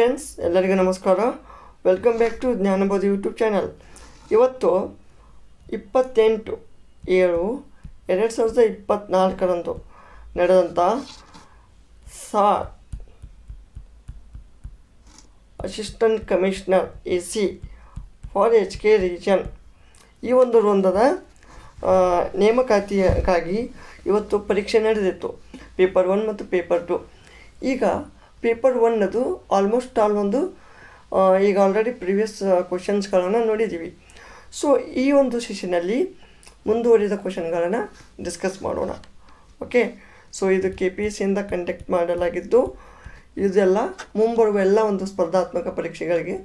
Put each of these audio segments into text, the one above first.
friends ಎಲ್ಲರಿಗೂ ನಮಸ್ಕಾರ welcome back to Jnanabodhi YouTube channel ಇವತ್ತು ಇಪ್ಪತ್ತೆಂಟು ಏಳು ಎರಡು ಸಾವಿರದ ಇಪ್ಪತ್ತ್ನಾಲ್ಕರಂದು ನಡೆದಂಥ ಸಾ assistant commissioner A C for H K region ಈ ಒಂದು ವೃಂದದ ನೇಮಕಾತಿಯಾಗಿ ಇವತ್ತು ಪರೀಕ್ಷೆ ನಡೆದಿತ್ತು ಪೇಪರ್ ಒನ್ ಮತ್ತು ಪೇಪರ್ ಟು ಈಗ ಪೇಪರ್ ಒನ್ ಅದು ಆಲ್ಮೋಸ್ಟ್ ಆಲ್ ಒಂದು ಈಗ ಆಲ್ರೆಡಿ ಪ್ರಿವಿಯಸ್ ಕ್ವಶನ್ಸ್ಗಳನ್ನು ನೋಡಿದ್ದೀವಿ ಸೊ ಈ ಒಂದು ಸೆಷನಲ್ಲಿ ಮುಂದುವರಿದ ಕ್ವಶನ್ಗಳನ್ನು ಡಿಸ್ಕಸ್ ಮಾಡೋಣ ಓಕೆ ಸೊ ಇದು ಕೆ ಪಿ ಎಸ್ ಸಿಯಿಂದ ಕಂಡಕ್ಟ್ ಮಾಡಲಾಗಿದ್ದು ಇದೆಲ್ಲ ಮುಂಬರುವ ಎಲ್ಲ ಒಂದು ಸ್ಪರ್ಧಾತ್ಮಕ ಪರೀಕ್ಷೆಗಳಿಗೆ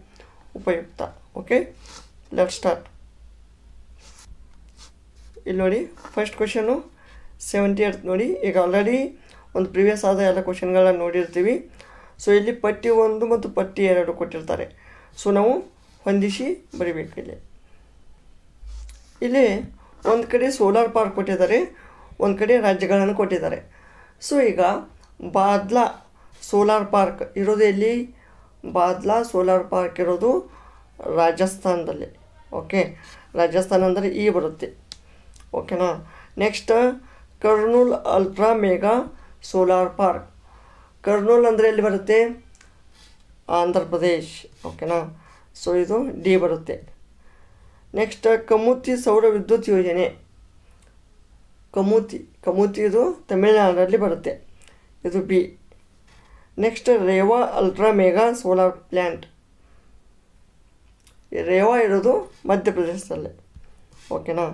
ಉಪಯುಕ್ತ ಓಕೆ ಲೆಟ್ ಸ್ಟಾರ್ಟ್ ಇಲ್ಲಿ ನೋಡಿ ಫಸ್ಟ್ ಕ್ವಶನು ಸೆವೆಂಟಿ ಏಟ್ ನೋಡಿ ಈಗ ಆಲ್ರೆಡಿ ಒಂದು ಪ್ರಿವಿಯಸ್ ಆದ ಎಲ್ಲ ಕ್ವಶನ್ಗಳನ್ನ ನೋಡಿರ್ತೀವಿ ಸೊ ಇಲ್ಲಿ ಪಟ್ಟಿ ಒಂದು ಮತ್ತು ಪಟ್ಟಿ ಎರಡು ಕೊಟ್ಟಿರ್ತಾರೆ ಸೊ ನಾವು ಹೊಂದಿಸಿ ಬರಿಬೇಕು ಇಲ್ಲಿ ಇಲ್ಲಿ ಒಂದು ಕಡೆ ಸೋಲಾರ್ ಪಾರ್ಕ್ ಕೊಟ್ಟಿದ್ದಾರೆ ಒಂದು ಕಡೆ ರಾಜ್ಯಗಳನ್ನು ಕೊಟ್ಟಿದ್ದಾರೆ ಸೊ ಈಗ ಬಾದ್ಲಾ ಸೋಲಾರ್ ಪಾರ್ಕ್ ಇರೋದು ಎಲ್ಲಿ ಬಾದ್ಲಾ ಸೋಲಾರ್ ಪಾರ್ಕ್ ಇರೋದು ರಾಜಸ್ಥಾನದಲ್ಲಿ ಓಕೆ ರಾಜಸ್ಥಾನ ಅಂದರೆ ಈ ಬರುತ್ತೆ ಓಕೆನಾ next Kurnool ultra mega solar park Kurnool ಅಂದರೆ ಎಲ್ಲಿ ಬರುತ್ತೆ ಆಂಧ್ರ ಪ್ರದೇಶ್ ಓಕೆನಾ ಸೊ ಇದು ಡಿ ಬರುತ್ತೆ ನೆಕ್ಸ್ಟ್ ಕಮೂತಿ ಸೌರ ವಿದ್ಯುತ್ ಯೋಜನೆ ಕಮೂತಿ ಕಮೂತಿ ಇದು ತಮಿಳುನಾಡಲ್ಲಿ ಬರುತ್ತೆ ಇದು B next Rewa ultra mega solar plant Rewa ಇರೋದು ಮಧ್ಯಪ್ರದೇಶದಲ್ಲಿ ಓಕೆನಾ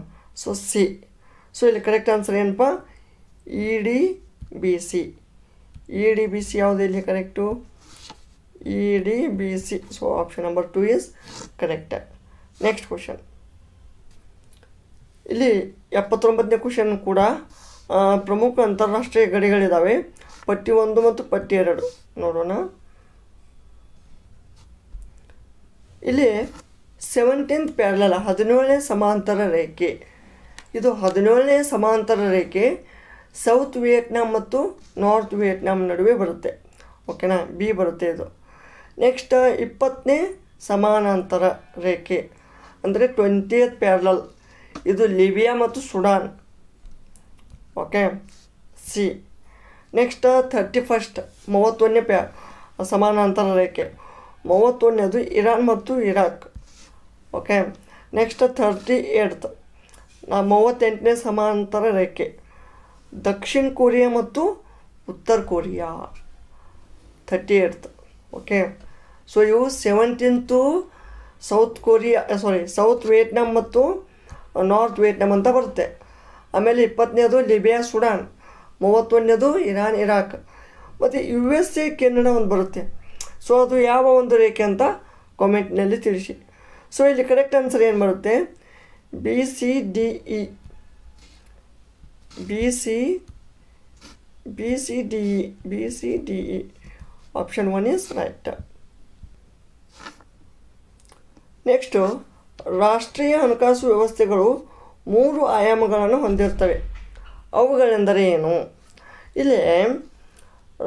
ಸೊ ಸಿ ಸೊ ಇಲ್ಲಿ ಕರೆಕ್ಟ್ ಆನ್ಸರ್ ಏನಪ್ಪ E D B C E e D B C ಯಾವುದು ಇಲ್ಲಿ correct E D B C so option number two is correct next question ಇಲ್ಲಿ ಎಪ್ಪತ್ತೊಂಬತ್ತನೇ question ಕೂಡ ಪ್ರಮುಖ ಅಂತಾರಾಷ್ಟ್ರೀಯ ಗಡಿಗಳಿದ್ದಾವೆ ಪಟ್ಟಿ ಒಂದು ಮತ್ತು ಪಟ್ಟಿ ಎರಡು ನೋಡೋಣ ಇಲ್ಲಿ ಸೆವೆಂಟೀನ್ತ್ ಪ್ಯಾರಲ ಹದಿನೇಳನೇ ಸಮಾಂತರ ರೇಖೆ ಇದು ಹದಿನೇಳನೇ ಸಮಾಂತರ ರೇಖೆ ಸೌತ್ ವಿಯೆಟ್ನಾಂ ಮತ್ತು ನಾರ್ತ್ ವಿಯೆಟ್ನಾಂ ನಡುವೆ ಬರುತ್ತೆ ಓಕೆನಾ ಬಿ ಬರುತ್ತೆ ಇದು ನೆಕ್ಸ್ಟ್ ಇಪ್ಪತ್ತನೇ ಸಮಾನಾಂತರ ರೇಖೆ ಅಂದರೆ ಟ್ವೆಂಟಿಯತ್ ಪ್ಯಾರಲಲ್ ಇದು ಲಿಬಿಯಾ ಮತ್ತು Sudan okay C next thirty first ಮೂವತ್ತೊಂದನೇ ಪ್ಯಾ ಸಮಾನಾಂತರ ರೇಖೆ ಮೂವತ್ತೊಂದನೇದು ಇರಾನ್ ಮತ್ತು Iraq okay next thirty eighth ಮೂವತ್ತೆಂಟನೇ ಸಮಾನಾಂತರ ರೇಖೆ ದಕ್ಷಿಣ ಕೊರಿಯಾ ಮತ್ತು ಉತ್ತರ Korea thirty eight okay so ಇವು seventeenth south Korea sorry south Vietnam ಮತ್ತು ನಾರ್ತ್ ವಿಯೆಟ್ನಾಮ್ ಅಂತ ಬರುತ್ತೆ ಆಮೇಲೆ ಇಪ್ಪತ್ತನೇದು ಲಿಬಿಯಾ ಸುಡಾನ್ ಮೂವತ್ತೊಂದನೇದು ಇರಾನ್ ಇರಾಕ್ ಮತ್ತು ಯು ಎಸ್ ಎ ಕೆನಡಾ ಒಂದು ಬರುತ್ತೆ ಸೊ ಅದು ಯಾವ ಒಂದು ರೇಖೆ ಅಂತ ಕಾಮೆಂಟ್ನಲ್ಲಿ ತಿಳಿಸಿ ಸೊ ಇಲ್ಲಿ ಕರೆಕ್ಟ್ ಆನ್ಸರ್ ಏನು ಬರುತ್ತೆ B C D E BC, D E option 1 is right next ರಾಷ್ಟ್ರೀಯ ಹಣಕಾಸು ವ್ಯವಸ್ಥೆಗಳು ಮೂರು ಆಯಾಮಗಳನ್ನು ಹೊಂದಿರುತ್ತವೆ ಅವುಗಳೆಂದರೆ ಏನು ಇಲ್ಲಿ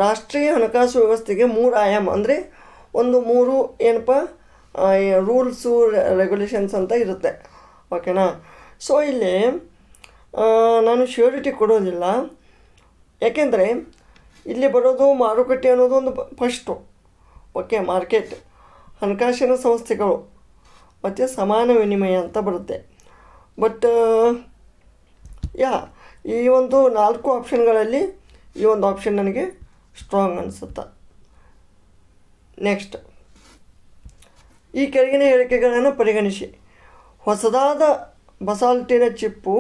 ರಾಷ್ಟ್ರೀಯ ಹಣಕಾಸು ವ್ಯವಸ್ಥೆಗೆ ಮೂರು ಆಯಾಮ ಅಂದರೆ ಒಂದು ಮೂರು ಏನಪ್ಪ ರೂಲ್ಸು ರೆಗ್ಯುಲೇಷನ್ಸ್ ಅಂತ ಇರುತ್ತೆ ಓಕೆನಾ ಸೊ ಇಲ್ಲಿ ನಾನು ಶ್ಯೂರಿಟಿ ಕೊಡೋದಿಲ್ಲ ಯಾಕೆಂದರೆ ಇಲ್ಲಿ ಬರೋದು ಮಾರುಕಟ್ಟೆ ಅನ್ನೋದು ಒಂದು ಫಸ್ಟು ಓಕೆ ಮಾರ್ಕೆಟ್ ಹಣಕಾಸಿನ ಸಂಸ್ಥೆಗಳು ಮತ್ತು ಸಮಾನ ವಿನಿಮಯ ಅಂತ ಬರುತ್ತೆ ಬಟ್ ಯಾ ಈ ಒಂದು ನಾಲ್ಕು ಆಪ್ಷನ್ಗಳಲ್ಲಿ ಈ ಒಂದು ಆಪ್ಷನ್ ನನಗೆ ಸ್ಟ್ರಾಂಗ್ ಅನಿಸುತ್ತೆ ನೆಕ್ಸ್ಟ್ ಈ ಕೆಳಗಿನ ಹೇಳಿಕೆಗಳನ್ನು ಪರಿಗಣಿಸಿ ಹೊಸದಾದ ಬಸಾಲ್ಟಿನ ಚಿಪ್ಪು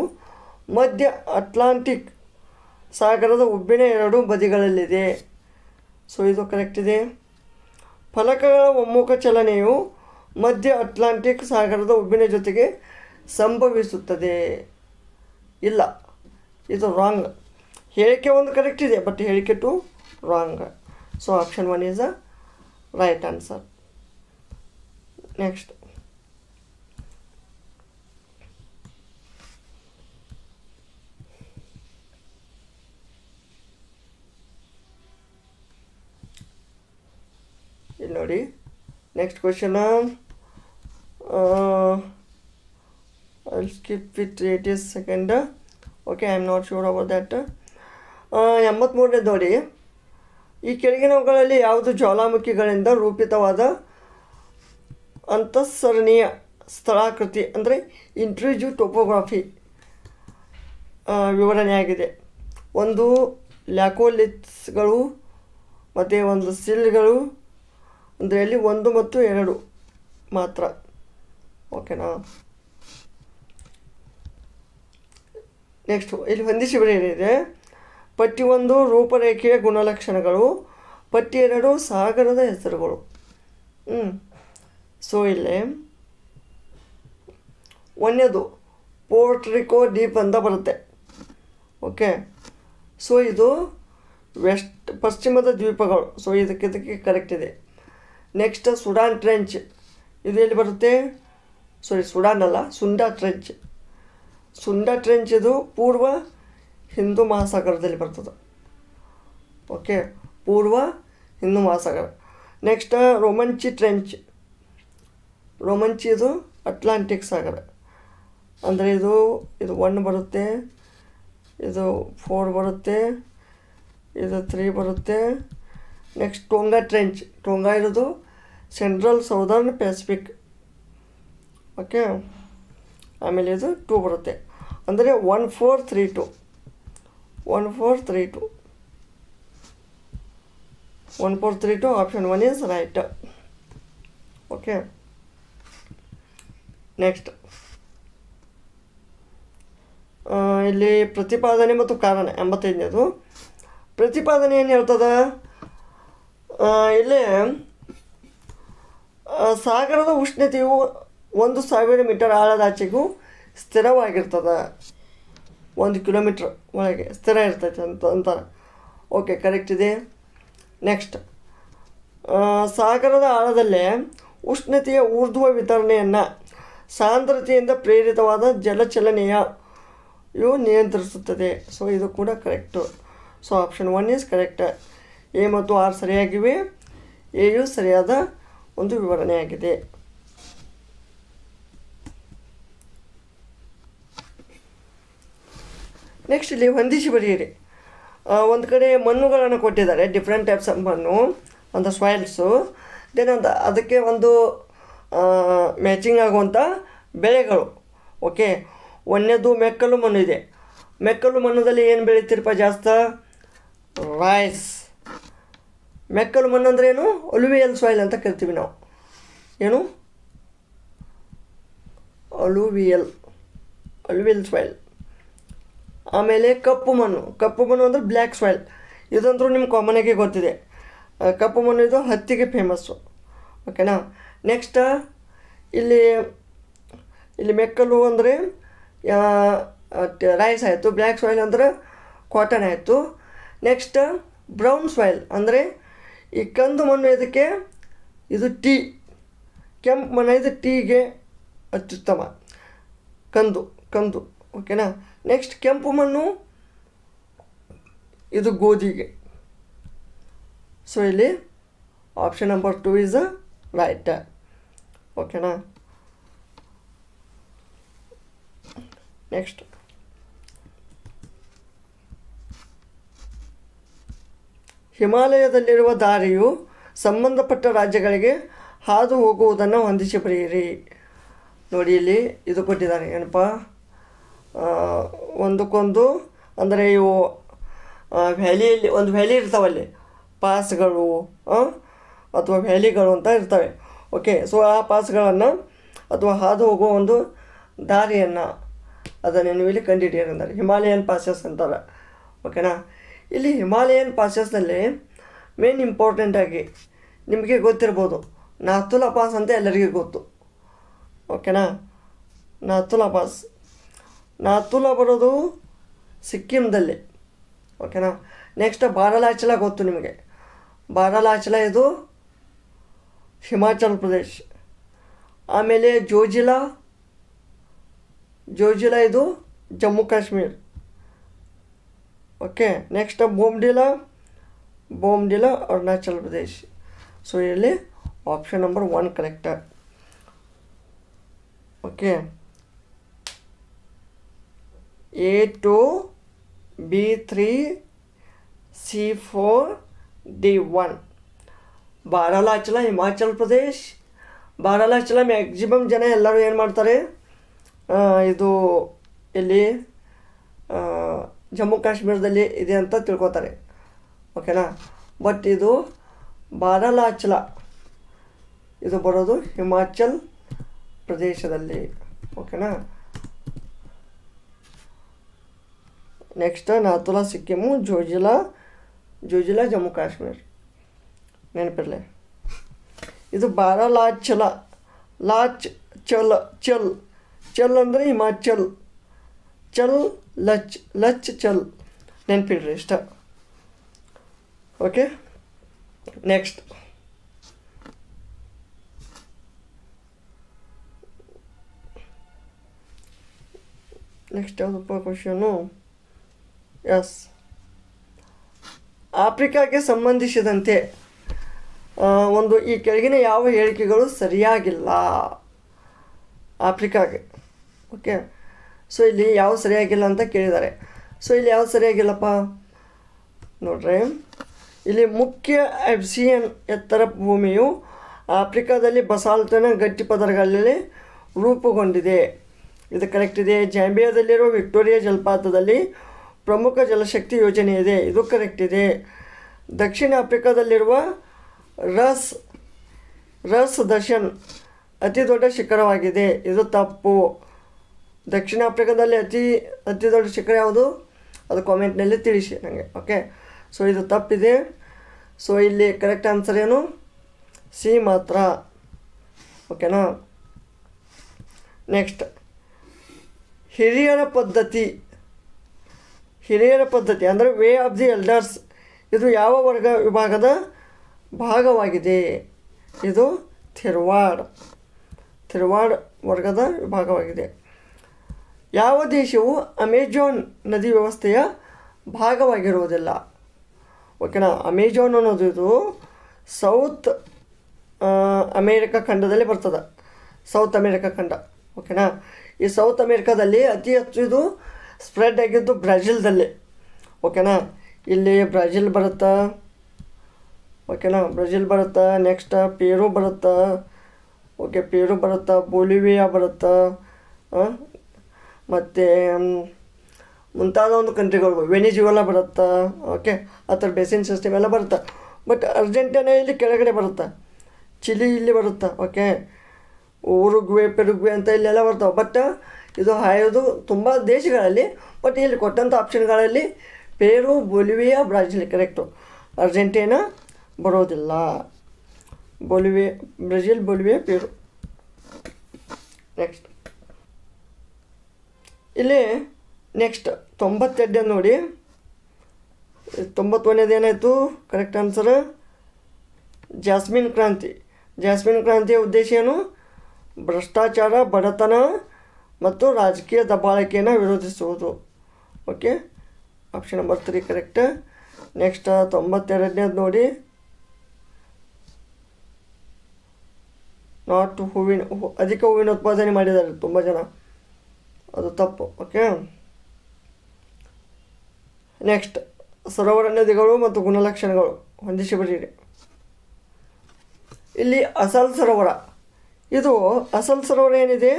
ಮಧ್ಯ ಅಟ್ಲಾಂಟಿಕ್ ಸಾಗರದ ಉಬ್ಬಿನ ಎರಡೂ ಬದಿಗಳಲ್ಲಿದೆ ಸೊ ಇದು ಕರೆಕ್ಟ್ ಇದೆ ಫಲಕಗಳ ಒಮ್ಮುಖ ಚಲನೆಯು ಮಧ್ಯ ಅಟ್ಲಾಂಟಿಕ್ ಸಾಗರದ ಉಬ್ಬಿನ ಜೊತೆಗೆ ಸಂಭವಿಸುತ್ತದೆ ಇಲ್ಲ ಇದು ರಾಂಗ್ ಹೇಳಿಕೆ ಒಂದು ಕರೆಕ್ಟ್ ಇದೆ ಬಟ್ ಹೇಳಿಕೆ two wrong so option one is a right answer next ನೋಡಿ next question all skip with 80 second okay I am not sure about that ಎಂಬತ್ತ್ಮೂರನೇ ನೋಡಿ ಈ ಕೆಳಗಿನವುಗಳಲ್ಲಿ ಯಾವುದು ಜ್ವಾಲಾಮುಖಿಗಳಿಂದ ರೂಪಿತವಾದ ಅಂತಃಸರಣೀಯ ಸ್ಥಳಾಕೃತಿ ಅಂದರೆ ಇಂಟ್ರಿಜ್ಯೂ ಟೋಪೋಗ್ರಾಫಿ ವಿವರಣೆಯಾಗಿದೆ ಒಂದು ಲ್ಯಾಕೋಲಿತ್ಸ್ಗಳು ಮತ್ತು ಒಂದು ಸಿಲ್ಗಳು ಇಲ್ಲಿ ಒಂದು ಮತ್ತು ಎರಡು ಮಾತ್ರ ಓಕೆನಾ ನೆಕ್ಸ್ಟ್ ಇಲ್ಲಿ ಹೊಂದಿಸಿ ಏನಿದೆ ಪಟ್ಟಿ ಒಂದು ರೂಪರೇಖೆಯ ಗುಣಲಕ್ಷಣಗಳು ಪಟ್ಟಿ ಎರಡು ಸಾಗರದ ಹೆಸರುಗಳು ಹ್ಞೂ ಸೊ ಇಲ್ಲಿ ಒಂದೇದು ಪೋರ್ಟ್ರಿಕೋ ಡೀಪ್ ಅಂತ ಬರುತ್ತೆ ಓಕೆ ಸೊ ಇದು ವೆಸ್ಟ್ ಪಶ್ಚಿಮದ ದ್ವೀಪಗಳು ಸೊ ಇದಕ್ಕೆ ಕರೆಕ್ಟ್ ಇದೆ ನೆಕ್ಸ್ಟ್ ಸುಡಾನ್ ಟ್ರೆಂಚ್ ಇದು ಎಲ್ಲಿ ಬರುತ್ತೆ ಸಾರಿ ಸುಡಾನ್ ಅಲ್ಲ ಸುಂಡಾ ಟ್ರೆಂಚ್ ಸುಂಡಾ ಟ್ರೆಂಚ್ ಇದು ಪೂರ್ವ ಹಿಂದೂ ಮಹಾಸಾಗರದಲ್ಲಿ ಬರ್ತದೆ ಓಕೆ ಪೂರ್ವ ಹಿಂದೂ ಮಹಾಸಾಗರ ನೆಕ್ಸ್ಟ್ ರೋಮಂಚಿ ಟ್ರೆಂಚ್ ರೋಮಂಚಿ ಇದು ಅಟ್ಲಾಂಟಿಕ್ ಸಾಗರ ಅಂದರೆ ಇದು ಇದು ಒನ್ ಬರುತ್ತೆ ಇದು ಫೋರ್ ಬರುತ್ತೆ ಇದು ತ್ರೀ ಬರುತ್ತೆ ನೆಕ್ಸ್ಟ್ ಟೊಂಗಾ ಟ್ರೆಂಚ್ ಟೋಂಗಾ ಇರೋದು ಸೆಂಟ್ರಲ್ ಸೌದರ್ನ್ ಪೆಸಿಫಿಕ್ ಓಕೆ ಆಮೇಲೆ ಇದು ಟೂ ಬರುತ್ತೆ ಅಂದರೆ one four three two one four three two one four three two option one is right okay next ಇಲ್ಲಿ ಪ್ರತಿಪಾದನೆ ಮತ್ತು ಕಾರಣ ಎಂಬತ್ತೈದನೇದು ಪ್ರತಿಪಾದನೆ ಏನು ಹೇಳ್ತದೆ ಇಲ್ಲಿ ಸಾಗರದ ಉಷ್ಣತೆಯು ಒಂದು ಸಾವಿರ ಮೀಟರ್ ಆಳದಾಚೆಗೂ ಸ್ಥಿರವಾಗಿರ್ತದೆ ಒಂದು ಕಿಲೋಮೀಟ್ರ್ ಒಳಗೆ ಸ್ಥಿರ ಇರ್ತೈತೆ ಅಂತ ಅಂತಾರೆ ಓಕೆ ಕರೆಕ್ಟ್ ಇದೆ ನೆಕ್ಸ್ಟ್ ಸಾಗರದ ಆಳದಲ್ಲೇ ಉಷ್ಣತೆಯ ಊರ್ಧ್ವ ವಿತರಣೆಯನ್ನು ಸಾಂದ್ರತೆಯಿಂದ ಪ್ರೇರಿತವಾದ ಜಲಚಲನೆಯ ಇವು ನಿಯಂತ್ರಿಸುತ್ತದೆ ಸೊ ಇದು ಕೂಡ correct so option one is correct A ಮತ್ತು ಆರ್ ಸರಿಯಾಗಿವೆ ಯು ಸರಿಯಾದ ಒಂದು ವಿವರಣೆಯಾಗಿದೆ ನೆಕ್ಸ್ಟ್ ಇಲ್ಲಿ ಹೊಂದಿಸಿ ಬರೀರಿ ಒಂದು ಕಡೆ ಮಣ್ಣುಗಳನ್ನು ಕೊಟ್ಟಿದ್ದಾರೆ ಡಿಫ್ರೆಂಟ್ ಟೈಪ್ಸ್ ಆಫ್ ಮಣ್ಣು ಒಂದು ಸ್ವಾಯಿಲ್ಸು ದೆನ್ ಅಂತ ಅದಕ್ಕೆ ಒಂದು ಮ್ಯಾಚಿಂಗ್ ಆಗುವಂಥ ಬೆಳೆಗಳು ಓಕೆ ಒಂದನೇದು ಮೆಕ್ಕಲು ಮಣ್ಣು ಇದೆ ಮೆಕ್ಕಲು ಮಣ್ಣದಲ್ಲಿ ಏನು ಬೆಳಿತೀರಪ್ಪ ಜಾಸ್ತಿ ರೈಸ್ ಮೆಕ್ಕಲು ಮಣ್ಣು ಅಂದರೆ ಏನು ಅಲುವಿಯಲ್ ಸಾಯಿಲ್ ಅಂತ ಕರಿತೀವಿ ನಾವು ಏನು ಅಲುವಿಯಲ್ ಅಲುವಿಯಲ್ ಸಾಯಿಲ್ ಆಮೇಲೆ ಕಪ್ಪು ಮಣ್ಣು ಕಪ್ಪು ಮಣ್ಣು ಅಂದರೆ ಬ್ಲ್ಯಾಕ್ ಸಾಯಿಲ್ ಇದಂತರೂ ನಿಮ್ಗೆ ಕಾಮನಾಗಿ ಗೊತ್ತಿದೆ ಕಪ್ಪು ಮಣ್ಣು ಇದು ಹತ್ತಿಗೆ ಫೇಮಸ್ಸು ಓಕೆನಾ ನೆಕ್ಸ್ಟ್ ಇಲ್ಲಿ ಇಲ್ಲಿ ಮೆಕ್ಕಲು ಅಂದರೆ ರೈಸ್ ಆಯಿತು ಬ್ಲ್ಯಾಕ್ ಸಾಯಿಲ್ ಅಂದರೆ ಕಾಟನ್ ಆಯಿತು ನೆಕ್ಸ್ಟ್ ಬ್ರೌನ್ ಸಾಯಿಲ್ ಅಂದರೆ ಈ ಕಂದು ಮಣ್ಣು ಇದಕ್ಕೆ ಇದು ಟೀ ಕೆಂಪು ಮಣ್ಣು ಇದು ಟೀಗೆ ಅತ್ಯುತ್ತಮ ಕಂದು ಕಂದು ಓಕೆನಾ ನೆಕ್ಸ್ಟ್ ಕೆಂಪು ಮಣ್ಣು ಇದು ಗೋಧಿಗೆ ಸೊ ಇಲ್ಲಿ option number two is right ಓಕೆನಾ ನೆಕ್ಸ್ಟ್ ಹಿಮಾಲಯದಲ್ಲಿರುವ ದಾರಿಯು ಸಂಬಂಧಪಟ್ಟ ರಾಜ್ಯಗಳಿಗೆ ಹಾದು ಹೋಗುವುದನ್ನು ಬರೆಯಿರಿ ನೋಡಿ ಇಲ್ಲಿ ಇದು ಕೊಟ್ಟಿದ್ದಾರೆ ಏನಪ್ಪ ಒಂದಕ್ಕೊಂದು ಅಂದರೆ ಇವು ವ್ಯಾಲಿಯಲ್ಲಿ ಒಂದು ವ್ಯಾಲಿ ಇರ್ತಾವಲ್ಲಿ ಪಾಸ್ಗಳು ಅಥವಾ ವ್ಯಾಲಿಗಳು ಅಂತ ಇರ್ತವೆ ಓಕೆ ಸೊ ಆ ಪಾಸ್ಗಳನ್ನು ಅಥವಾ ಹಾದು ಹೋಗುವ ಒಂದು ದಾರಿಯನ್ನು ಅದನ್ನು ನೀವು ಇಲ್ಲಿ ಅಂದರೆ ಹಿಮಾಲಯನ್ ಪಾಸಸ್ ಅಂತಾರೆ ಓಕೆನಾ ಇಲ್ಲಿ ಹಿಮಾಲಯನ್ ಪಾಸಸ್ನಲ್ಲಿ ಮೇನ್ ಇಂಪಾರ್ಟೆಂಟಾಗಿ ನಿಮಗೆ ಗೊತ್ತಿರ್ಬೋದು ನಾತುಲ ಪಾಸ್ ಅಂತ ಎಲ್ಲರಿಗೂ ಗೊತ್ತು ಓಕೆನಾ ನಾತುಲ ಪಾಸ್ ನಾತುಲ ಬರೋದು ಸಿಕ್ಕಿಮ್ದಲ್ಲಿ ಓಕೆನಾ ನೆಕ್ಸ್ಟ್ ಬಾರಲಾಚಲ ಗೊತ್ತು ನಿಮಗೆ ಬಾರಲಾಚಲ ಇದು ಹಿಮಾಚಲ್ ಪ್ರದೇಶ್ ಆಮೇಲೆ ಜೋಜಿಲಾ ಜೋಜಿಲಾ ಇದು Jammu Kashmir okay next Bomdila Bomdila Arunachal Pradesh so ಇಲ್ಲಿ option number one correct okay A two B three C four D one Baralachala Himachal Pradesh Baralachala maximum ಜನ ಎಲ್ಲರೂ ಏನು ಮಾಡ್ತಾರೆ ಇದು ಇಲ್ಲಿ ಜಮ್ಮು ಕಾಶ್ಮೀರದಲ್ಲಿ ಇದೆ ಅಂತ ತಿಳ್ಕೊತಾರೆ ಓಕೆನಾ ಬಟ್ ಇದು ಬಾರಲಾಚಲ ಇದು ಬರೋದು ಹಿಮಾಚಲ್ ಪ್ರದೇಶದಲ್ಲಿ ಓಕೆನಾ ನೆಕ್ಸ್ಟ್ ನಾತುಲ ಸಿಕ್ಕಿಮು ಜೋಜಿಲಾ ಜೋಜಿಲಾ ಜಮ್ಮು ಕಾಶ್ಮೀರ್ ನೆನಪಿರಲಿ ಇದು ಬಾರಲಾಚಲ ಲಾಚ್ ಚಲ್ ಚಲ್ ಚಲ್ ಅಂದರೆ ಹಿಮಾಚಲ್ ಚಲ್ ಲಚ್ ಲಚ್ ಚಲ್ ನೆನ್ಪಿಡ್ರಿ ಇಷ್ಟ ಓಕೆ ನೆಕ್ಸ್ಟ್ ನೆಕ್ಸ್ಟ್ ಯಾವುದಪ್ಪ ಕ್ವಶನು ಎಸ್ ಆಫ್ರಿಕಾಗೆ ಸಂಬಂಧಿಸಿದಂತೆ ಒಂದು ಈ ಕೆಳಗಿನ ಯಾವ ಹೇಳಿಕೆಗಳು ಸರಿಯಾಗಿಲ್ಲ ಆಫ್ರಿಕಾಗೆ ಓಕೆ ಸೊ ಇಲ್ಲಿ ಯಾವ ಸರಿಯಾಗಿಲ್ಲ ಅಂತ ಕೇಳಿದ್ದಾರೆ ಸೊ ಇಲ್ಲಿ ಯಾವ ಸರಿಯಾಗಿಲ್ಲಪ್ಪ ನೋಡ್ರಿ ಇಲ್ಲಿ ಮುಖ್ಯ ಎಫ್ಸಿಯನ್ ಎತ್ತರ ಭೂಮಿಯು ಆಫ್ರಿಕಾದಲ್ಲಿ ಬಸಾಲ್ತನ ಗಟ್ಟಿ ಪದರಗಳಲ್ಲಿ ರೂಪುಗೊಂಡಿದೆ ಇದು ಕರೆಕ್ಟ್ ಇದೆ ಜಾಂಬಿಯಾದಲ್ಲಿರುವ ವಿಕ್ಟೋರಿಯಾ ಜಲಪಾತದಲ್ಲಿ ಪ್ರಮುಖ ಜಲಶಕ್ತಿ ಯೋಜನೆ ಇದೆ ಇದು ಕರೆಕ್ಟ್ ಇದೆ ದಕ್ಷಿಣ ಆಫ್ರಿಕಾದಲ್ಲಿರುವ ರಸ್ ರಸ್ ದರ್ಶನ್ ಅತಿ ದೊಡ್ಡ ಶಿಖರವಾಗಿದೆ ಇದು ತಪ್ಪು ದಕ್ಷಿಣ ಆಫ್ರಿಕಾದಲ್ಲಿ ಅತಿ ಅತಿ ದೊಡ್ಡ ಶಿಖರ ಯಾವುದು ಅದು ಕಾಮೆಂಟ್ನಲ್ಲಿ ತಿಳಿಸಿ ನನಗೆ ಓಕೆ ಸೊ ಇದು ತಪ್ಪಿದೆ ಸೊ ಇಲ್ಲಿ ಕರೆಕ್ಟ್ ಆನ್ಸರ್ ಏನು ಸಿ ಮಾತ್ರ ಓಕೆನಾ ನೆಕ್ಸ್ಟ್ ಹಿರಿಯರ ಪದ್ಧತಿ ಹಿರಿಯರ ಪದ್ಧತಿ ಅಂದರೆ ವೇ ಆಫ್ ದಿ ಎಲ್ಡರ್ಸ್ ಇದು ಯಾವ ವರ್ಗ ವಿಭಾಗದ ಭಾಗವಾಗಿದೆ ಇದು ಥಿರ್ವಾಡ್ ಥಿರ್ವಾಡ್ ವರ್ಗದ ವಿಭಾಗವಾಗಿದೆ ಯಾವ ದೇಶವು ಅಮೆಜಾನ್ ನದಿ ವ್ಯವಸ್ಥೆಯ ಭಾಗವಾಗಿರುವುದಿಲ್ಲ ಓಕೆನಾ ಅಮೆಜಾನ್ ಅನ್ನೋದು ಇದು ಸೌತ್ ಅಮೇರಿಕಾ ಖಂಡದಲ್ಲಿ ಬರ್ತದೆ ಸೌತ್ ಅಮೇರಿಕಾ ಖಂಡ ಓಕೆನಾ ಈ ಸೌತ್ ಅಮೇರಿಕಾದಲ್ಲಿ ಅತಿ ಹೆಚ್ಚು ಇದು ಸ್ಪ್ರೆಡ್ ಆಗಿದ್ದು ಬ್ರೆಜಿಲ್ದಲ್ಲಿ ಓಕೆನಾ ಇಲ್ಲಿ ಬ್ರೆಜಿಲ್ ಬರುತ್ತಾ ಓಕೆನಾ ಬ್ರೆಜಿಲ್ ಬರುತ್ತಾ ನೆಕ್ಸ್ಟ್ ಪೇರು ಬರುತ್ತಾ ಓಕೆ ಪೇರು ಬರುತ್ತಾ ಬೊಲಿವಿಯಾ ಬರುತ್ತಾ ಮತ್ತು ಮುಂತಾದ ಒಂದು ಕಂಟ್ರಿಗಳು ವೆನಿಜುವೆಲ್ಲ ಬರುತ್ತಾ ಓಕೆ ಆ ಥರ ಬೇಸಿನ್ ಸಿಸ್ಟಮ್ ಎಲ್ಲ ಬರುತ್ತೆ ಬಟ್ ಅರ್ಜೆಂಟೀನ ಇಲ್ಲಿ ಕೆಳಗಡೆ ಬರುತ್ತೆ ಚಿಲಿ ಇಲ್ಲಿ ಬರುತ್ತಾ ಓಕೆ ಊರುಗ್ವೆ ಪೆರುಗ್ವೆ ಅಂತ ಇಲ್ಲೆಲ್ಲ ಬರ್ತಾವೆ ಬಟ್ ಇದು ಹಾಯೋದು ತುಂಬ ದೇಶಗಳಲ್ಲಿ ಬಟ್ ಇಲ್ಲಿ ಕೊಟ್ಟಂಥ ಆಪ್ಷನ್ಗಳಲ್ಲಿ Peru Bolivia Brazil correct Argentina ಬರೋದಿಲ್ಲ Bolivia Brazil Bolivia Peru next ಇಲ್ಲಿ ನೆಕ್ಸ್ಟ್ ತೊಂಬತ್ತೆರಡನೇ ನೋಡಿ ತೊಂಬತ್ತೊಂದೇದು ಏನಾಯಿತು ಕರೆಕ್ಟ್ ಆನ್ಸರ್ ಜಾಸ್ಮಿನ್ ಕ್ರಾಂತಿ ಜಾಸ್ಮಿನ್ ಕ್ರಾಂತಿಯ ಉದ್ದೇಶ ಏನು ಭ್ರಷ್ಟಾಚಾರ ಬಡತನ ಮತ್ತು ರಾಜಕೀಯ ದಬ್ಬಾಳಿಕೆಯನ್ನು ವಿರೋಧಿಸುವುದು okay option number three correct next ತೊಂಬತ್ತೆರಡನೇದು ನೋಡಿ ನಾಟ್ ಹೂವಿನ ಅಧಿಕ ಹೂವಿನ ಉತ್ಪಾದನೆ ಮಾಡಿದ್ದಾರೆ ತುಂಬ ಜನ ಅದು ತಪ್ಪು ಓಕೆ ನೆಕ್ಸ್ಟ್ ಸರೋವರ ನದಿಗಳು ಮತ್ತು ಗುಣಲಕ್ಷಣಗಳು ಬರೀರಿ ಇಲ್ಲಿ ಅಸಲ್ ಸರೋವರ ಇದು ಅಸಲ್ ಸರೋವರ ಏನಿದೆ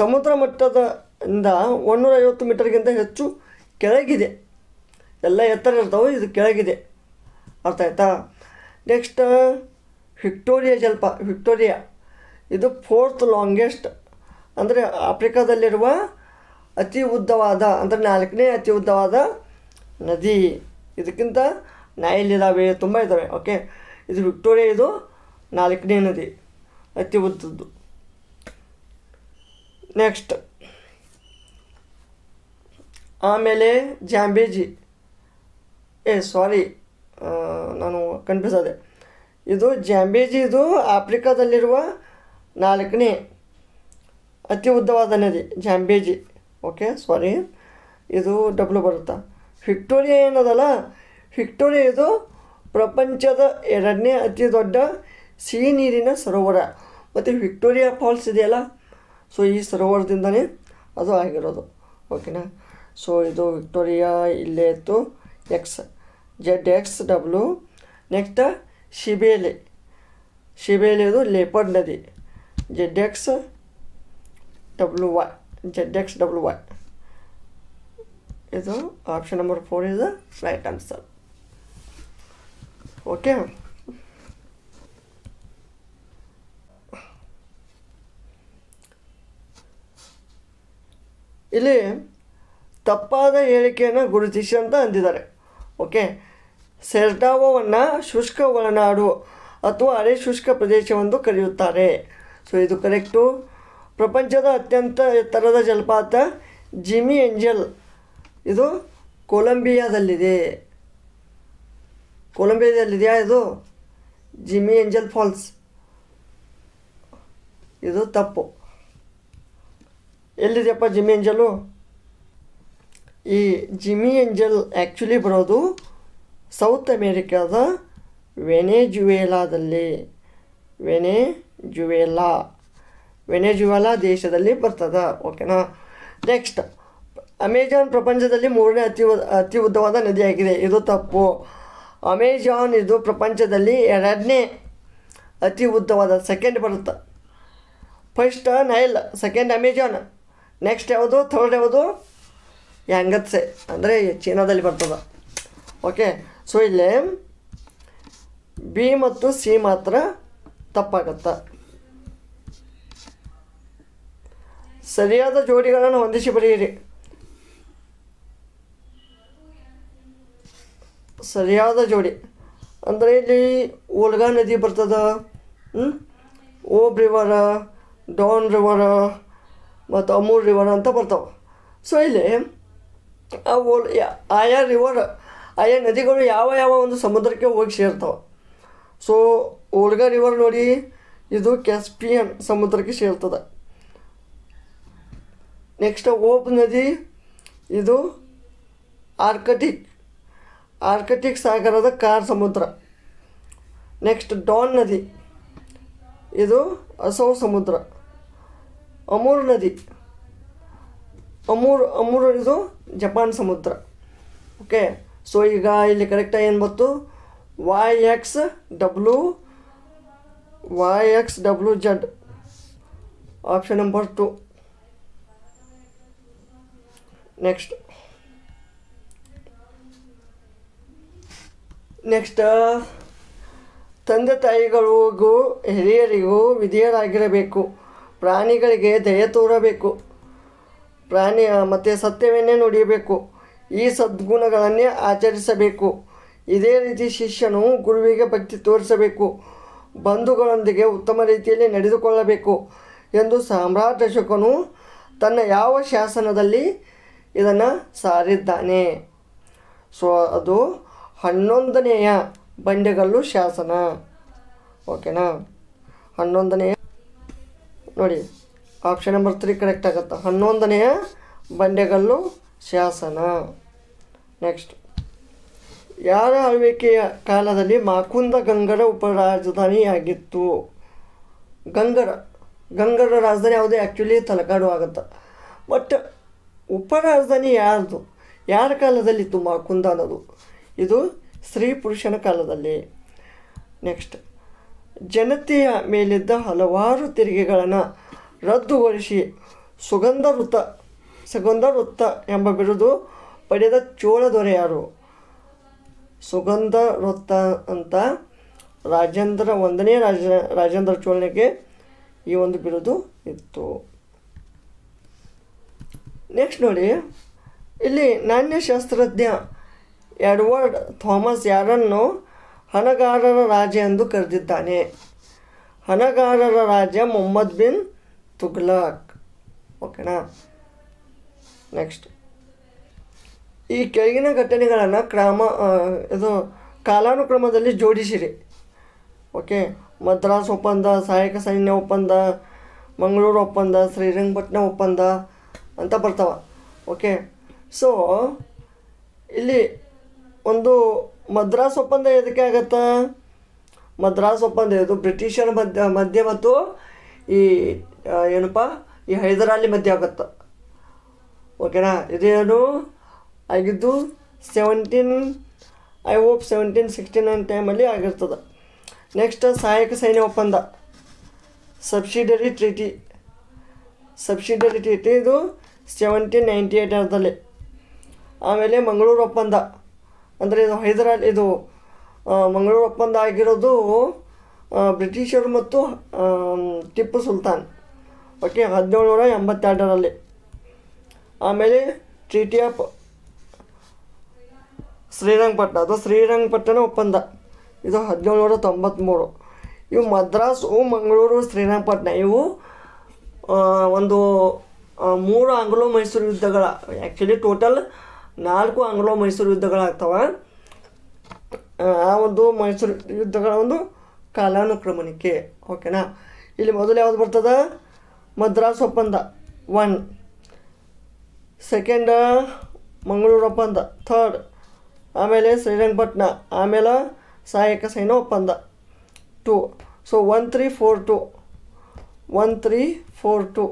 ಸಮುದ್ರ ಮಟ್ಟದಿಂದ ಐವತ್ತು ಮೀಟರ್ಗಿಂತ ಹೆಚ್ಚು ಕೆಳಗಿದೆ ಎಲ್ಲ ಎತ್ತರ ಇರ್ತಾವೆ ಇದು ಕೆಳಗಿದೆ ಅರ್ಥ ಆಯ್ತಾ ನೆಕ್ಸ್ಟ್ ವಿಕ್ಟೋರಿಯಾ ಜಲ್ಪ ವಿಕ್ಟೋರಿಯಾ ಇದು ಫೋರ್ತ್ ಲಾಂಗೆಸ್ಟ್ ಅಂದರೆ ಆಫ್ರಿಕಾದಲ್ಲಿರುವ ಅತಿ ಉದ್ದವಾದ ಅಂದರೆ ನಾಲ್ಕನೇ ಅತಿ ಉದ್ದವಾದ ನದಿ ಇದಕ್ಕಿಂತ ಇದಾವೆ ತುಂಬ ಇದ್ದಾವೆ ಓಕೆ ಇದು ವಿಕ್ಟೋರಿಯಾ ಇದು ನಾಲ್ಕನೇ ನದಿ ಅತಿ ಉದ್ದದ್ದು ನೆಕ್ಸ್ಟ್ ಆಮೇಲೆ ಜಾಂಬೇಜಿ ಏ ಸಾರಿ ನಾನು ಕನ್ಫ್ಯೂಸ್ ಆದೆ ಇದು ಜಾಂಬೇಜಿ ಇದು ಆಫ್ರಿಕಾದಲ್ಲಿರುವ ನಾಲ್ಕನೇ ಅತಿ ಉದ್ದವಾದ ನದಿ ಜಾಂಬೇಜಿ ಓಕೆ ಸಾರಿ ಇದು ಡಬ್ಲು ಬರುತ್ತಾ ವಿಕ್ಟೋರಿಯಾ ಏನದಲ್ಲ ವಿಕ್ಟೋರಿಯಾ ಇದು ಪ್ರಪಂಚದ ಎರಡನೇ ಅತಿ ದೊಡ್ಡ ಸಿಹಿ ನೀರಿನ ಸರೋವರ ಮತ್ತು ವಿಕ್ಟೋರಿಯಾ ಫಾಲ್ಸ್ ಇದೆಯಲ್ಲ ಸೊ ಈ ಸರೋವರದಿಂದನೇ ಅದು ಆಗಿರೋದು ಓಕೆನಾ ಸೊ ಇದು ವಿಕ್ಟೋರಿಯಾ ಇಲ್ಲೇ ಇತ್ತು X Z X W next Shebelle Shebelle ಇದು ಲೇಪರ್ ನದಿ Z X W Y Z X W Y ಇದು option number four is right answer okay ಇಲ್ಲಿ ತಪ್ಪಾದ ಹೇಳಿಕೆಯನ್ನು ಗುರುತಿಸಿ ಅಂತ ಅಂದಿದ್ದಾರೆ ಓಕೆ ಸೆರ್ಟಾವವನ್ನು ಶುಷ್ಕ ಒಳನಾಡು ಅಥವಾ ಅರೆ ಶುಷ್ಕ ಪ್ರದೇಶವೆಂದು ಕರೆಯುತ್ತಾರೆ ಸೊ ಇದು ಕರೆಕ್ಟು ಪ್ರಪಂಚದ ಅತ್ಯಂತ ಎತ್ತರದ ಜಲಪಾತ ಜಿಮಿ ಎಂಜಲ್ ಇದು ಕೊಲಂಬಿಯಾದಲ್ಲಿದೆ ಕೊಲಂಬಿಯಾದಲ್ಲಿದೆಯಾ ಇದು ಜಿಮಿ ಎಂಜಲ್ ಫಾಲ್ಸ್ ಇದು ತಪ್ಪು ಎಲ್ಲಿದೆಯಪ್ಪ ಜಿಮಿ ಎಂಜಲು ಈ ಜಿಮಿ ಎಂಜಲ್ ಆ್ಯಕ್ಚುಲಿ ಬರೋದು ಸೌತ್ ಅಮೇರಿಕಾದ ವೆನೆ ವೆನೆಜುವೆಲಾ ವೆನೆಜುವಲಾ ದೇಶದಲ್ಲಿ ಬರ್ತದ ಓಕೆನಾ ನೆಕ್ಸ್ಟ್ ಅಮೆಜಾನ್ ಪ್ರಪಂಚದಲ್ಲಿ ಮೂರನೇ ಅತಿ ಅತಿ ಉದ್ದವಾದ ನದಿಯಾಗಿದೆ ಇದು ತಪ್ಪು ಅಮೆಜಾನ್ ಇದು ಪ್ರಪಂಚದಲ್ಲಿ ಎರಡನೇ ಅತಿ ಉದ್ದವಾದ ಸೆಕೆಂಡ್ ಬರುತ್ತೆ first Nile second Amazon next ಯಾವುದು ಥರ್ಡ್ ಯಾವುದು ಯಾಂಗತ್ಸೆ ಅಂದರೆ ಚೀನಾದಲ್ಲಿ ಬರ್ತದೆ ಓಕೆ ಸೊ ಇಲ್ಲಿ ಬಿ ಮತ್ತು ಸಿ ಮಾತ್ರ ತಪ್ಪಾಗತ್ತೆ ಸರಿಯಾದ ಜೋಡಿಗಳನ್ನು ಹೊಂದಿಸಿ ಬರೆಯಿರಿ ಸರಿಯಾದ ಜೋಡಿ ಅಂದರೆ ಇಲ್ಲಿ ಓಲ್ಗಾ ನದಿ ಬರ್ತದ ಓಬ್ ರಿವರ ಡಾನ್ ರಿವರ ಮತ್ತು ಅಮೂಲ್ ರಿವರ್ ಅಂತ ಬರ್ತಾವೆ ಸೊ ಇಲ್ಲಿ ಆ ಓಲ್ ಆಯಾ ರಿವರ್ ಆಯಾ ನದಿಗಳು ಯಾವ ಯಾವ ಒಂದು ಸಮುದ್ರಕ್ಕೆ ಹೋಗಿ ಸೇರ್ತವೆ ಸೊ ಓಲ್ಗಾ ರಿವರ್ ನೋಡಿ ಇದು ಕ್ಯಾಸ್ಪಿಯನ್ ಸಮುದ್ರಕ್ಕೆ ಸೇರ್ತದೆ ನೆಕ್ಸ್ಟ್ ಓಪ್ ನದಿ ಇದು ಆರ್ಕಟಿಕ್ ಆರ್ಕಟಿಕ್ ಸಾಗರದ ಕಾರ್ ಸಮುದ್ರ ನೆಕ್ಸ್ಟ್ ಡಾನ್ ನದಿ ಇದು ಅಸೌ ಸಮುದ್ರ ಅಮೂರ್ ನದಿ ಅಮೂರ್ ಅಮೂರ್ ಇದು ಜಪಾನ್ ಸಮುದ್ರ ಓಕೆ ಸೊ ಈಗ ಇಲ್ಲಿ ಕರೆಕ್ಟಾಗಿ ಏನು ಬಂತು Y X W Y X W Z option number two next next uh, ತಂದೆ ತಾಯಿಗಳಿಗೂ ಹಿರಿಯರಿಗೂ ವಿಧಿಯರಾಗಿರಬೇಕು ಪ್ರಾಣಿಗಳಿಗೆ ದಯ ತೋರಬೇಕು ಪ್ರಾಣಿ ಮತ್ತು ಸತ್ಯವನ್ನೇ ನುಡಿಯಬೇಕು ಈ ಸದ್ಗುಣಗಳನ್ನೇ ಆಚರಿಸಬೇಕು ಇದೇ ರೀತಿ ಶಿಷ್ಯನು ಗುರುವಿಗೆ ಭಕ್ತಿ ತೋರಿಸಬೇಕು ಬಂಧುಗಳೊಂದಿಗೆ ಉತ್ತಮ ರೀತಿಯಲ್ಲಿ ನಡೆದುಕೊಳ್ಳಬೇಕು ಎಂದು ಸಾಮ್ರಾಟ್ ತನ್ನ ಯಾವ ಶಾಸನದಲ್ಲಿ ಇದನ್ನು ಸಾರಿದ್ದಾನೆ ಸೊ ಅದು ಹನ್ನೊಂದನೆಯ ಬಂಡೆಗಲ್ಲು ಶಾಸನ ಓಕೆನಾ ಹನ್ನೊಂದನೆಯ ನೋಡಿ ಆಪ್ಷನ್ ನಂಬರ್ ತ್ರೀ ಕರೆಕ್ಟ್ ಆಗುತ್ತೆ ಹನ್ನೊಂದನೆಯ ಬಂಡೆಗಲ್ಲು ಶಾಸನ ನೆಕ್ಸ್ಟ್ ಯಾರ ಆಳ್ವಿಕೆಯ ಕಾಲದಲ್ಲಿ ಮಾಕುಂದ ಗಂಗರ ಉಪರಾಜಧಾನಿಯಾಗಿತ್ತು ಗಂಗರ ಗಂಗರ ರಾಜಧಾನಿ ಯಾವುದೇ ಆ್ಯಕ್ಚುಲಿ ತಲಕಾಡು ಆಗುತ್ತೆ ಬಟ್ ಉಪ ರಾಜಧಾನಿ ಯಾರ್ದು ಯಾರ ಕಾಲದಲ್ಲಿತ್ತು ಮಾ ಅನ್ನೋದು ಇದು ಸ್ತ್ರೀ ಪುರುಷನ ಕಾಲದಲ್ಲಿ ನೆಕ್ಸ್ಟ್ ಜನತೆಯ ಮೇಲಿದ್ದ ಹಲವಾರು ತೆರಿಗೆಗಳನ್ನು ರದ್ದುಗೊಳಿಸಿ ಸುಗಂಧ ವೃತ್ತ ಸುಗಂಧ ವೃತ್ತ ಎಂಬ ಬಿರುದು ಪಡೆದ ಚೋಳ ದೊರೆ ಯಾರು ಸುಗಂಧ ವೃತ್ತ ಅಂತ ರಾಜೇಂದ್ರ ಒಂದನೇ ರಾಜ ರಾಜೇಂದ್ರ ಚೋಳನಿಗೆ ಈ ಒಂದು ಬಿರುದು ಇತ್ತು ನೆಕ್ಸ್ಟ್ ನೋಡಿ ಇಲ್ಲಿ ನಾಣ್ಯಶಾಸ್ತ್ರಜ್ಞ ಎಡ್ವರ್ಡ್ ಥಾಮಸ್ ಯಾರನ್ನು ಹಣಗಾರರ ರಾಜ ಎಂದು ಕರೆದಿದ್ದಾನೆ ಹಣಗಾರರ ರಾಜ ಮೊಹಮ್ಮದ್ ಬಿನ್ ತುಗ್ಲಕ್ ಓಕೆನಾ ನೆಕ್ಸ್ಟ್ ಈ ಕೆಳಗಿನ ಘಟನೆಗಳನ್ನು ಕ್ರಮ ಇದು ಕಾಲಾನುಕ್ರಮದಲ್ಲಿ ಜೋಡಿಸಿರಿ ಓಕೆ ಮದ್ರಾಸ್ ಒಪ್ಪಂದ ಸಹಾಯಕ ಸೈನ್ಯ ಒಪ್ಪಂದ ಮಂಗಳೂರು ಒಪ್ಪಂದ ಶ್ರೀರಂಗಪಟ್ಟಣ ಒಪ್ಪಂದ ಅಂತ ಬರ್ತಾವ ಓಕೆ ಸೊ ಇಲ್ಲಿ ಒಂದು ಮದ್ರಾಸ್ ಒಪ್ಪಂದ ಎದಕ್ಕೆ ಆಗತ್ತಾ ಮದ್ರಾಸ್ ಒಪ್ಪಂದ ಇದು ಬ್ರಿಟಿಷರ ಮಧ್ಯ ಮಧ್ಯ ಮತ್ತು ಈ ಏನಪ್ಪ ಈ ಹೈದರಾಲಿ ಮಧ್ಯೆ ಆಗುತ್ತ ಓಕೆನಾ ಇದೇನು ಆಗಿದ್ದು seventeen I hope seventeen sixty nine ಟೈಮಲ್ಲಿ ಆಗಿರ್ತದೆ ನೆಕ್ಸ್ಟ್ ಸಹಾಯಕ ಸೈನ್ಯ ಒಪ್ಪಂದ ಸಬ್ಸಿಡರಿ ಟ್ರೀಟಿ ಸಬ್ಸಿಡರಿ ಟ್ರೀಟಿ ಇದು ಸೆವೆಂಟೀನ್ ನೈಂಟಿ ಏಯ್ಟ್ ಅರ್ಧದಲ್ಲಿ ಆಮೇಲೆ ಮಂಗಳೂರು ಒಪ್ಪಂದ ಅಂದರೆ ಇದು ಹೈದರಾಲ್ ಇದು ಮಂಗಳೂರು ಒಪ್ಪಂದ ಆಗಿರೋದು ಬ್ರಿಟಿಷರು ಮತ್ತು ಟಿಪ್ಪು ಸುಲ್ತಾನ್ ಓಕೆ ಹದಿನೇಳುನೂರ ಎಂಬತ್ತೆರಡರಲ್ಲಿ ಆಮೇಲೆ ಟ್ರೀಟಿ ಆಫ್ ಶ್ರೀರಂಗಪಟ್ಟಣ ಅದು ಶ್ರೀರಂಗಪಟ್ಟಣ ಒಪ್ಪಂದ ಇದು ನೂರ ತೊಂಬತ್ತ್ಮೂರು ಇವು ಮದ್ರಾಸು ಮಂಗಳೂರು ಶ್ರೀರಂಗಪಟ್ಟಣ ಇವು ಒಂದು ಮೂರು ಆಂಗ್ಲೋ ಮೈಸೂರು ಯುದ್ಧಗಳ ಆ್ಯಕ್ಚುಲಿ ಟೋಟಲ್ ನಾಲ್ಕು ಆಂಗ್ಲೋ ಮೈಸೂರು ಯುದ್ಧಗಳಾಗ್ತವೆ ಆ ಒಂದು ಮೈಸೂರು ಯುದ್ಧಗಳ ಒಂದು ಕಾಲಾನುಕ್ರಮಣಿಕೆ ಓಕೆನಾ ಇಲ್ಲಿ ಮೊದಲು ಯಾವುದು ಬರ್ತದೆ ಮದ್ರಾಸ್ ಒಪ್ಪಂದ ಒನ್ ಸೆಕೆಂಡ್ ಮಂಗಳೂರು ಒಪ್ಪಂದ ಥರ್ಡ್ ಆಮೇಲೆ ಶ್ರೀರಂಗಪಟ್ಟಣ ಆಮೇಲೆ ಸಹಾಯಕ ಸೈನ್ಯ ಒಪ್ಪಂದ two so one three four two one three four two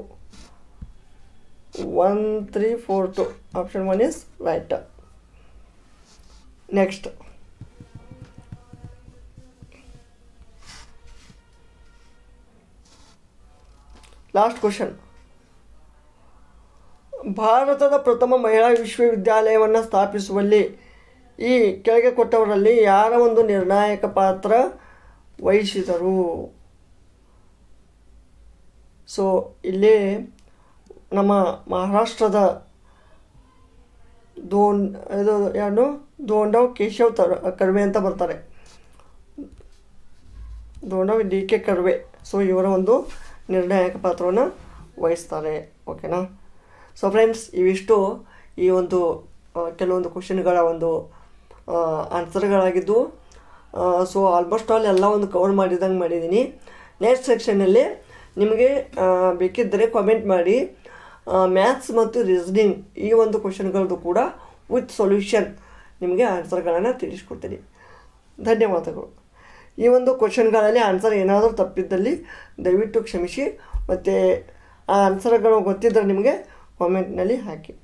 one three four two option one is right next last question ಭಾರತದ ಪ್ರಥಮ ಮಹಿಳಾ ವಿಶ್ವವಿದ್ಯಾಲಯವನ್ನು ಸ್ಥಾಪಿಸುವಲ್ಲಿ ಈ ಕೆಳಗೆ ಕೊಟ್ಟವರಲ್ಲಿ ಯಾರ ಒಂದು ನಿರ್ಣಾಯಕ ಪಾತ್ರ ವಹಿಸಿದರು ಸೊ ಇಲ್ಲಿ ನಮ್ಮ ಮಹಾರಾಷ್ಟ್ರದ ದೋನ್ ಇದು ಯಾರು ದೋಂಡವ್ ಕೇಶವ್ ತರ ಕರ್ವೆ ಅಂತ ಬರ್ತಾರೆ Dhondo D K Karve so ಇವರ ಒಂದು ನಿರ್ಣಾಯಕ ಪಾತ್ರವನ್ನು ವಹಿಸ್ತಾರೆ ಓಕೆನಾ ಸೊ ಫ್ರೆಂಡ್ಸ್ ಇವಿಷ್ಟು ಈ ಒಂದು ಕೆಲವೊಂದು ಕ್ವಶನ್ಗಳ ಒಂದು ಆನ್ಸರ್ಗಳಾಗಿದ್ದು ಸೊ ಆಲ್ಮೋಸ್ಟ್ ಆಲ್ ಎಲ್ಲ ಒಂದು ಕವರ್ ಮಾಡಿದಂಗೆ ಮಾಡಿದ್ದೀನಿ ನೆಕ್ಸ್ಟ್ ಸೆಕ್ಷನಲ್ಲಿ ನಿಮಗೆ ಬೇಕಿದ್ದರೆ ಕಮೆಂಟ್ ಮಾಡಿ ಮ್ಯಾಥ್ಸ್ ಮತ್ತು ರೀಸನಿಂಗ್ ಈ ಒಂದು ಕ್ವಶನ್ಗಳದ್ದು ಕೂಡ ವಿತ್ ಸೊಲ್ಯೂಷನ್ ನಿಮಗೆ ಆನ್ಸರ್ಗಳನ್ನು ತಿಳಿಸ್ಕೊಡ್ತೀನಿ ಧನ್ಯವಾದಗಳು ಈ ಒಂದು ಕ್ವಶನ್ಗಳಲ್ಲಿ ಆನ್ಸರ್ ಏನಾದರೂ ತಪ್ಪಿದ್ದಲ್ಲಿ ದಯವಿಟ್ಟು ಕ್ಷಮಿಸಿ ಮತ್ತು ಆ ಆನ್ಸರ್ಗಳು ಗೊತ್ತಿದ್ದರೆ ನಿಮಗೆ ಕಾಮೆಂಟ್ನಲ್ಲಿ ಹಾಕಿ